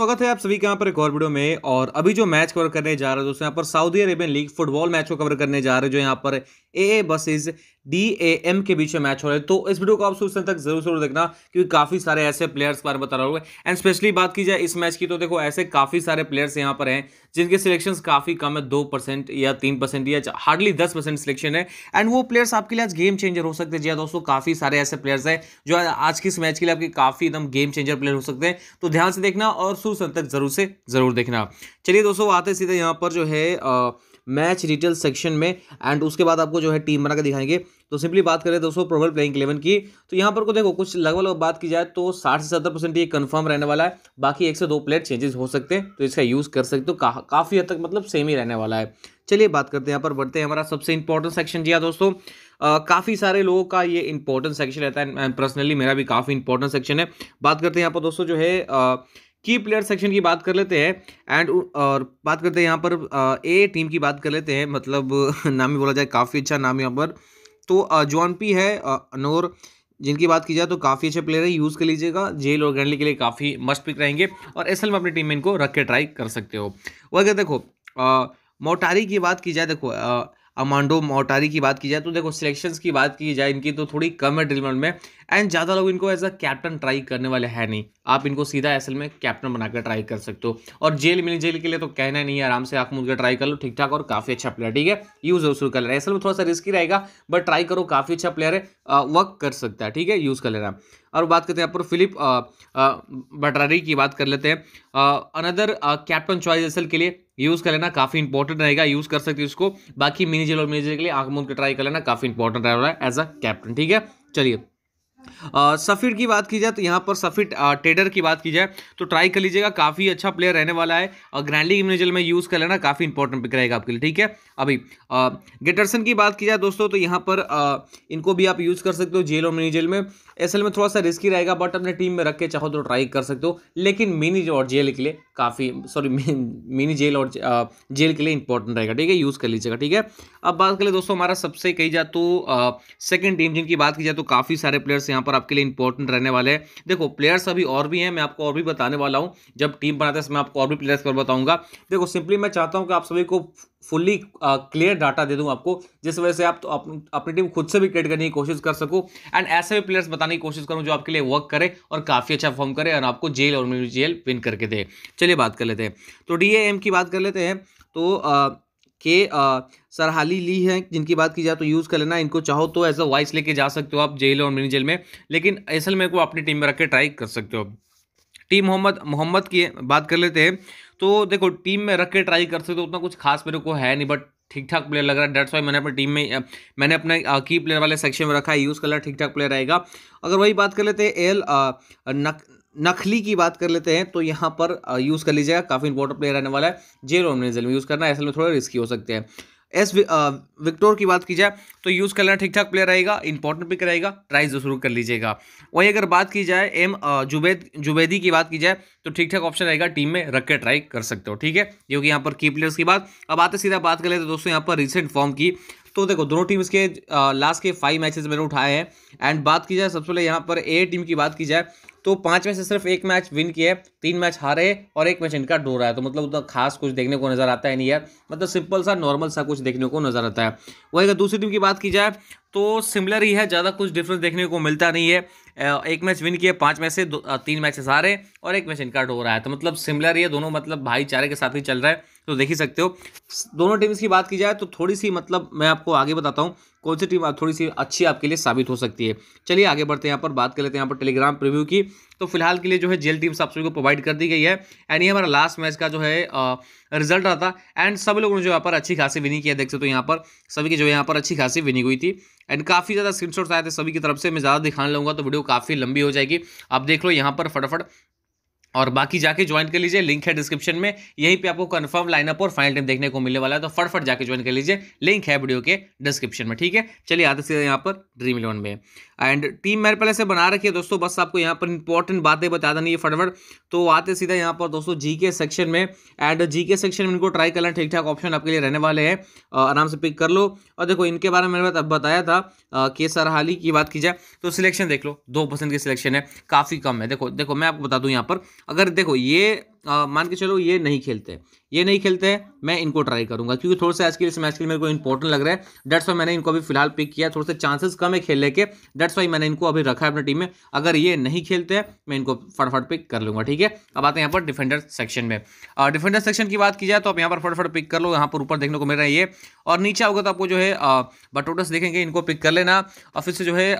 स्वागत है आप सभी के यहाँ पर एक और वीडियो में और अभी जो मैच कवर करने जा रहे हैं दोस्तों यहाँ पर Saudi Arabian league football match को कवर करने जा रहे हैं जो यहाँ पर ए ए बसेज डी ए एम के बीच में मैच हो रहा है तो इस वीडियो को आप सूचना तक जरूर जरूर देखना क्योंकि काफ़ी सारे ऐसे प्लेयर्स के बारे में बता रहा हूँ एंड स्पेशली बात की जाए इस मैच की तो देखो ऐसे काफ़ी सारे प्लेयर्स यहाँ पर हैं जिनके सिलेक्शन काफ़ी कम है दो परसेंट या तीन परसेंट या हार्डली दस परसेंट सिलेक्शन है एंड वो प्लेयर्स आपके लिए आज गेम चेंजर हो सकते हैं जी हाँ दोस्तों काफ़ी सारे ऐसे प्लेयर्स हैं जो आज के इस मैच के लिए आपके काफ़ी एकदम गेम चेंजर प्लेयर हो सकते हैं तो ध्यान से देखना और सूचना तक जरूर से जरूर देखना चलिए दोस्तों आते सीधे यहाँ पर जो है मैच डिटेल सेक्शन में एंड उसके बाद आपको जो है टीम बनाकर दिखाएंगे तो सिंपली बात करें दोस्तों प्रोबल प्लेइंग इलेवन की तो यहाँ पर को देखो कुछ लगभग बात की जाए तो साठ से सत्तर परसेंट ये कन्फर्म रहने वाला है बाकी एक से दो प्लेयर चेंजेस हो सकते हैं तो इसका यूज़ कर सकते हो का, काफ़ी हद तक मतलब सेम ही रहने वाला है चलिए बात करते हैं यहाँ पर बढ़ते हैं हमारा सबसे इंपॉर्टेंट सेक्शन जी हाँ दोस्तों काफ़ी सारे लोगों का ये इंपॉर्टेंट सेक्शन रहता है पर्सनली मेरा भी काफ़ी इंपॉर्टेंट सेक्शन है बात करते हैं यहाँ पर दोस्तों जो है की प्लेयर सेक्शन की बात कर लेते हैं एंड और बात करते हैं यहाँ पर ए टीम की बात कर लेते हैं मतलब नाम ही बोला जाए काफ़ी अच्छा नाम यहाँ पर तो जॉन पी है अनोर जिनकी बात की जाए तो काफ़ी अच्छे प्लेयर है यूज़ कर लीजिएगा जेल और ग्रैंडली के लिए काफ़ी मस्त पिक रहेंगे और एस में अपनी टीम में इनको रख के ट्राई कर सकते हो वगैरह देखो मोटारी की बात की जाए देखो अमांडो मोटारी की बात की जाए तो देखो सिलेक्शंस की बात की जाए इनकी तो थोड़ी कम है ड्रिलमेंट में एंड ज़्यादा लोग इनको एज अ कैप्टन ट्राई करने वाले हैं नहीं आप इनको सीधा एसल में कैप्टन बनाकर ट्राई कर सकते हो और जेल मिनी जेल के लिए तो कहना ही नहीं है आराम से आँख मुझे ट्राई कर लो ठीक ठाक और काफ़ी अच्छा प्लेयर ठीक है यूज़ जरूर कर लेना एसल में थोड़ा सा रिस्की रहेगा बट ट्राई करो काफ़ी अच्छा प्लेयर है वर्क कर सकता है ठीक है यूज़ कर लेना और बात करते हैं यहाँ पर फिलिप बटरारी की बात कर लेते हैं अनदर कैप्टन चॉइस एसल के लिए यूज़ कर लेना काफ़ी इंपॉर्टेंट रहेगा यूज़ कर सकते हैं इसको बाकी मिनी जेल और मिनी जेल के लिए आँख मुंह के ट्राई कर लेना काफ़ी इंपॉर्टेंट रहेगा रहा है एज अ कैप्टन ठीक है चलिए सफ़िर की बात की जाए तो यहाँ पर सफ़िर टेडर की बात की जाए तो ट्राई कर लीजिएगा काफ़ी अच्छा प्लेयर रहने वाला है और ग्रैंड इमेजल में यूज़ कर लेना काफ़ी इंपॉर्टेंट पिक रहेगा आपके लिए ठीक है अभी गेटरसन की बात की जाए दोस्तों तो यहाँ पर आ, इनको भी आप यूज़ कर सकते हो जेल और मिनी जेल में एसएल में थोड़ा सा रिस्की रहेगा बट अपने टीम में रख के चाहो तो ट्राई कर सकते हो लेकिन मिनी और जेल के लिए काफ़ी सॉरी मिनी जेल और जेल के लिए इंपॉर्टेंट रहेगा ठीक है यूज़ कर लीजिएगा ठीक है अब बात करें दोस्तों हमारा सबसे कही जाए तो सेकेंड टीम जिनकी बात की जाए तो काफ़ी सारे प्लेयर्स यहाँ पर आपके लिए इंपॉर्टेंट रहने वाले हैं देखो प्लेयर्स अभी और भी हैं मैं आपको और भी बताने वाला हूँ जब टीम बनाते हैं मैं आपको और भी प्लेयर्स पर बताऊँगा देखो सिंपली मैं चाहता हूँ कि आप सभी को फुल्ली क्लियर डाटा दे दूँ आपको जिस वजह से आप तो अप, अपनी टीम खुद से भी क्रिएट करने की कोशिश कर सको एंड ऐसे भी प्लेयर्स बताने की कोशिश करूँ जो आपके लिए वर्क करे और काफ़ी अच्छा फॉर्म करे और आपको जेल और मिनी जेल विन करके दे चलिए बात कर लेते हैं तो डी की बात कर लेते हैं तो आ, के आ, सरहाली ली हैं जिनकी बात की जाए तो यूज़ कर लेना इनको चाहो तो एज अ वॉइस लेके जा सकते हो आप जेल और मिनी जेल में लेकिन असल में को अपनी टीम में रख के ट्राई कर सकते हो टीम मोहम्मद मोहम्मद की बात कर लेते हैं तो देखो टीम में रख के ट्राई कर सकते हो उतना कुछ खास मेरे को है नहीं बट ठीक ठाक प्लेयर लग रहा है डेट्स वाई मैंने अपनी टीम में मैंने अपने की प्लेयर वाले सेक्शन में रखा है यूज़ कर ठीक ठाक प्लेयर आएगा अगर वही बात कर लेते हैं एल नक नखली की बात कर लेते हैं तो यहाँ पर यूज़ कर लीजिएगा काफ़ी इंपॉर्टेंट प्लेयर रहने वाला है जे नेजल में यूज़ करना है असल में थोड़ा रिस्की हो सकते हैं एस विक्टोर की बात की जाए तो यूज़ करना ठीक ठाक प्लेयर रहेगा इंपॉर्टेंट पिक रहेगा ट्राई तो जरूर कर लीजिएगा वहीं अगर बात की जाए एम जुबैद जुबैदी की बात की जाए तो ठीक ठाक ऑप्शन रहेगा टीम में रख के ट्राई कर सकते हो ठीक है जो कि यहाँ पर की प्लेयर्स की बात अब आते सीधा बात कर लेते तो दोस्तों यहाँ पर रिसेंट फॉर्म की तो देखो दोनों टीम्स के लास्ट के फाइव मैचेस मैंने उठाए हैं एंड बात की जाए सबसे पहले यहाँ पर ए टीम की बात की जाए तो पाँच में से सिर्फ एक मैच विन किए तीन मैच हारे और एक मैच इनका डो रहा है तो मतलब उतना खास कुछ देखने को नज़र आता है नहीं है मतलब सिंपल सा नॉर्मल सा कुछ देखने को नज़र आता है वही अगर दूसरी टीम की बात की जाए तो सिमिलर ही है ज़्यादा कुछ डिफरेंस देखने को मिलता नहीं है एक मैच विन किया पाँच मैच से तीन मैच हारे और एक मैच इनका डो रहा है तो मतलब सिमिलर ही है दोनों मतलब भाईचारे के साथ ही चल रहा है तो देख ही सकते हो दोनों टीम्स की बात की जाए तो थोड़ी सी मतलब मैं आपको आगे बताता हूँ कौन सी टीम थोड़ी सी अच्छी आपके लिए साबित हो सकती है चलिए आगे बढ़ते हैं यहाँ पर बात कर लेते हैं यहाँ पर टेलीग्राम प्रीव्यू की तो फिलहाल के लिए जो है जेल टीम आप सभी को प्रोवाइड कर दी गई है एंड ये हमारा लास्ट मैच का जो है रिजल्ट रहा था एंड सब लोगों ने जो यहाँ पर अच्छी खासी विनिंग किया देख सकते हो यहाँ पर सभी की जो है यहाँ पर अच्छी खासी विनिंग हुई थी एंड काफ़ी ज़्यादा स्क्रीन आए थे सभी की तरफ से मैं ज़्यादा दिखाने लूँगा तो वीडियो काफ़ी लंबी हो जाएगी आप देख लो यहाँ पर फटाफट और बाकी जाके ज्वाइन कर लीजिए लिंक है डिस्क्रिप्शन में यहीं पे आपको कंफर्म लाइनअप और फाइनल टाइम देखने को मिलने वाला है तो फटफट जाके ज्वाइन कर लीजिए लिंक है वीडियो के डिस्क्रिप्शन में ठीक है चलिए आते सीधे यहाँ पर ड्रीम इलेवन में एंड टीम मेरे पहले से बना रखी है दोस्तों बस आपको यहाँ पर इंपॉर्टेंट बातें बता देनी है फटफट तो आते सीधा यहाँ पर दोस्तों जी सेक्शन में एंड जी सेक्शन में इनको ट्राई करना ठीक ठाक ऑप्शन आपके लिए रहने वाले हैं आराम से पिक कर लो और देखो इनके बारे में मैंने अब बताया था के सरहाली की बात की जाए तो सिलेक्शन देख लो दो की सिलेक्शन है काफ़ी कम है देखो देखो मैं आपको बता दूँ यहाँ पर अगर देखो ये मान के चलो ये नहीं खेलते ये नहीं खेलते मैं इनको ट्राई करूंगा क्योंकि थोड़ा सा आज के इस मैच के लिए मेरे को इंपॉर्टेंट लग रहा है डेट्स वाई मैंने इनको अभी फिलहाल पिक किया थोड़े से चांसेस कम है खेलने के डेट्स वाई मैंने इनको अभी रखा है अपनी टीम में अगर ये नहीं खेलते हैं मैं इनको फटाफट पिक कर लूँगा ठीक है अब आते हैं यहाँ पर डिफेंडर सेक्शन में डिफेंडर सेक्शन की बात की जाए तो आप यहाँ पर फटाफट पिक कर लो यहाँ पर ऊपर देखने को मिल रहा है ये और नीचे होगा तो आपको जो है बटोटस देखेंगे इनको पिक कर लेना और फिर से जो है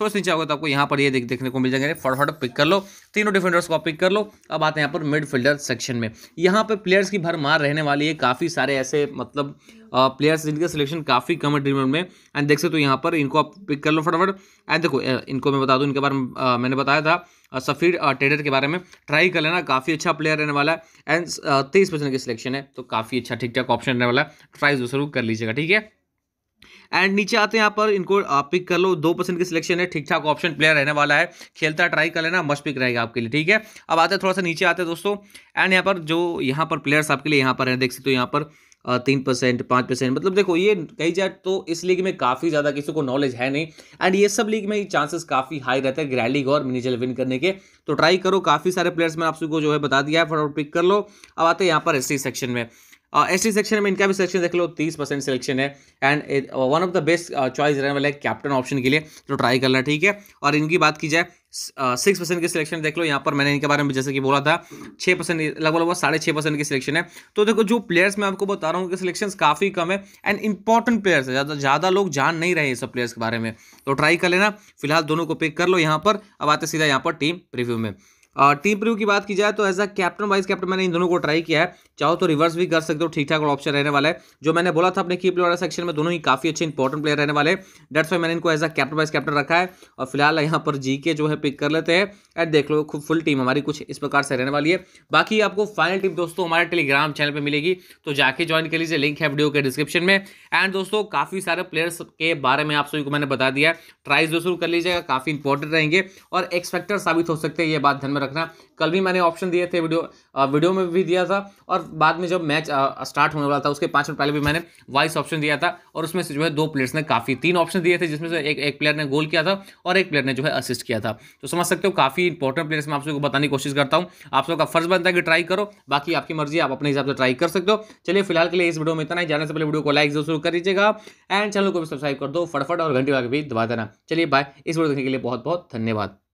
थोड़ा सा नीचे आओगे तो आपको यहाँ पर ये देख देखने को मिल जाएंगे फटाफट पिक कर लो तीनों डिफेंडर्स को पिक कर लो अब आते हैं यहाँ पर मिडफील्डर सेक्शन में यहाँ पर प्लेयर्स की भरमार रहने वाली है काफ़ी सारे ऐसे मतलब प्लेयर्स जिनका सिलेक्शन काफ़ी कम है ड्रीम में एंड देख सकते हो तो यहाँ पर इनको आप पिक कर लो फटाफट एंड देखो इनको मैं बता दूँ इनके बारे में मैंने बताया था सफ़ीर टेडर के बारे में ट्राई कर लेना काफ़ी अच्छा प्लेयर रहने वाला है एंड तेईस परसेंट की सिलेक्शन है तो काफ़ी अच्छा ठीक ठाक ऑप्शन रहने वाला है ट्राई जरूर कर लीजिएगा ठीक है एंड नीचे आते हैं यहाँ पर इनको पिक कर लो दो परसेंट की सिलेक्शन है ठीक ठाक ऑप्शन प्लेयर रहने वाला है खेलता ट्राई कर लेना मस्ट पिक रहेगा आपके लिए ठीक है अब आते हैं थोड़ा सा नीचे आते हैं दोस्तों एंड यहाँ पर जो यहाँ पर प्लेयर्स आपके लिए यहाँ पर हैं देख सकते हो यहाँ पर तीन परसेंट पाँच परसेंट मतलब देखो ये कही जाए तो इस लीग में काफ़ी ज़्यादा किसी को नॉलेज है नहीं एंड ये सब लीग में चांसेस काफ़ी हाई रहते हैं ग्रैली और मिनीजल विन करने के तो ट्राई करो काफ़ी सारे प्लेयर्स मैंने आप सबको जो है बता दिया है फटाफट पिक कर लो अब आते हैं यहाँ पर एस सेक्शन में एस टी सेक्शन में इनका भी सिलेक्शन देख लो तीस परसेंट सिलेक्शन है and one of the best choice रहने वाला है कैप्टन ऑप्शन के लिए तो ट्राई करना ठीक है और इनकी बात की जाए सिक्स परसेंट uh, के सिलेक्शन देख लो यहाँ पर मैंने इनके बारे में जैसे कि बोला था छः परसेंट लगभग लगभग साढ़े छः परसेंट की सिलेक्शन है तो देखो जो प्लेयर्स मैं आपको बता रहा हूँ कि सिलेक्शन काफ़ी कम है एंड इंपॉर्टेंट प्लेयर्स है ज़्यादा ज़्यादा लोग जान नहीं रहे हैं सब प्लेयर्स के बारे में तो ट्राई कर लेना फिलहाल दोनों को पिक कर लो यहाँ पर अब आते सीधा यहाँ पर टीम रिव्यू में टीम प्रीव्यू की बात की जाए तो as a captain vice captain मैंने इन दोनों को ट्राई किया है चाहो तो रिवर्स भी कर सकते हो ठीक ठाक ऑप्शन रहने वाला है जो मैंने बोला था अपने की प्लेयर सेक्शन में दोनों ही काफी अच्छे इंपॉर्टेंट प्लेयर रहने वाले डेट्स वाई मैंने इनको as a captain vice captain रखा है और फिलहाल यहाँ पर जी के जो है पिक कर लेते हैं एंड देख लो खूब फुल टीम हमारी कुछ इस प्रकार से रहने वाली है बाकी आपको फाइनल टीम दोस्तों हमारे टेलीग्राम चैनल पर मिलेगी तो जाके ज्वाइन कर लीजिए लिंक है वीडियो के डिस्क्रिप्शन में एंड दोस्तों काफी सारे प्लेयर्स के बारे में आप सभी को मैंने बता दिया ट्राइज जो शुरू कर लीजिएगा काफी इंपॉर्टेंट रहेंगे और एक्सपेक्टर साबित हो सकते हैं ये बात ध्यान में रखना कल भी मैंने ऑप्शन दिए थे वीडियो वीडियो में भी दिया था और बाद में जब मैच स्टार्ट होने वाला था उसके पाँच मिनट पहले भी मैंने वाइस ऑप्शन दिया था और उसमें से जो है दो प्लेयर्स ने काफ़ी तीन ऑप्शन दिए थे जिसमें से एक एक प्लेयर ने गोल किया था और एक प्लेयर ने जो है असिस्ट किया था तो समझ सकते हो काफ़ी इंपॉर्टेंट प्लेयर्स मैं आप सबको बताने की कोशिश करता हूँ आप सबका फर्ज बनता है कि ट्राई करो बाकी आपकी मर्जी आप अपने हिसाब से ट्राई कर सकते हो चलिए फिलहाल के लिए इस वीडियो में इतना ही जाने से पहले वीडियो को लाइक जरूर कर दीजिएगा एंड चैनल को भी सब्सक्राइब कर दो फटफट और घंटी वाले भी दबा देना चलिए बाय इस वीडियो देखने के लिए बहुत बहुत धन्यवाद